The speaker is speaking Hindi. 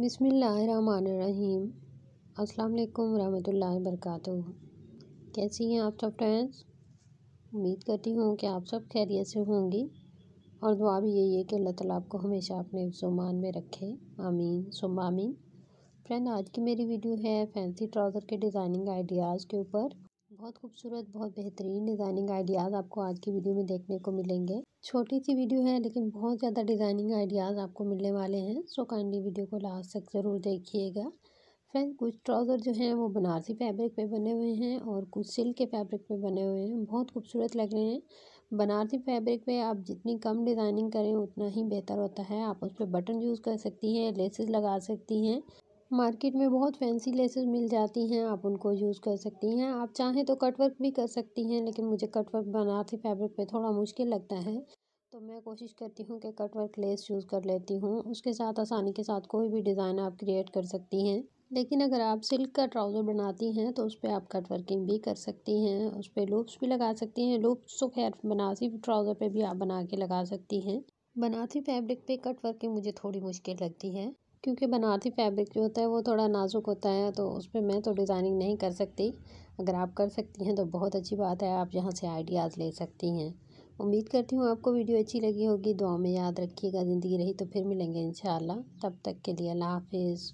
बिसमीम् अल्लाम वरहमल वरक कैसी हैं आप सब फ्रेंड्स उम्मीद करती हूँ कि आप सब खैरियत से होंगी और दुआ भी यही है कि अल्लाह ताला आपको हमेशा अपने जुमान में रखे आमीन सुब आमीन फ्रेंड आज की मेरी वीडियो है फैंसी ट्राउज़र के डिज़ाइनिंग आइडियाज़ के ऊपर बहुत खूबसूरत बहुत बेहतरीन डिज़ाइनिंग आइडियाज़ आपको आज की वीडियो में देखने को मिलेंगे छोटी सी वीडियो है लेकिन बहुत ज़्यादा डिज़ाइनिंग आइडियाज़ आपको मिलने वाले हैं सो काइंडली वीडियो को लास्ट तक ज़रूर देखिएगा फ्रेंड कुछ ट्राउज़र जो हैं वो बनारसी फैब्रिक पे बने हुए हैं और कुछ सिल्क के फैब्रिक पे बने हुए हैं बहुत खूबसूरत लग रहे हैं बनारसी फैब्रिक पे आप जितनी कम डिज़ाइनिंग करें उतना ही बेहतर होता है आप उस पर बटन यूज़ कर सकती हैं लेसेस लगा सकती हैं मार्केट में बहुत फैंसी लेसेस मिल जाती हैं आप उनको यूज़ कर सकती हैं आप चाहें तो कट वर्क भी कर सकती हैं लेकिन मुझे कट वर्क फैब्रिक पे थोड़ा मुश्किल लगता है तो मैं कोशिश करती हूँ कि कट वर्क लेस यूज़ कर लेती हूँ उसके साथ आसानी के साथ कोई भी डिज़ाइन आप क्रिएट कर सकती हैं लेकिन अगर आप सिल्क का ट्राउज़र बनाती हैं तो उस पर आप कट वर्किंग भी कर सकती हैं उस पर लूप्स भी लगा सकती हैं लूप्स तो खैर बनासी ट्राउज़र पर भी आप बना के लगा सकती हैं बनाती फैब्रिक पे कट मुझे थोड़ी मुश्किल लगती है क्योंकि बनारसी फैब्रिक जो होता है वो थोड़ा नाजुक होता है तो उस पर मैं तो डिज़ाइनिंग नहीं कर सकती अगर आप कर सकती हैं तो बहुत अच्छी बात है आप यहाँ से आइडियाज़ ले सकती हैं उम्मीद करती हूँ आपको वीडियो अच्छी लगी होगी दुआ में याद रखिएगा ज़िंदगी रही तो फिर मिलेंगे इन तब तक के लिए अल्लाह हाफिज़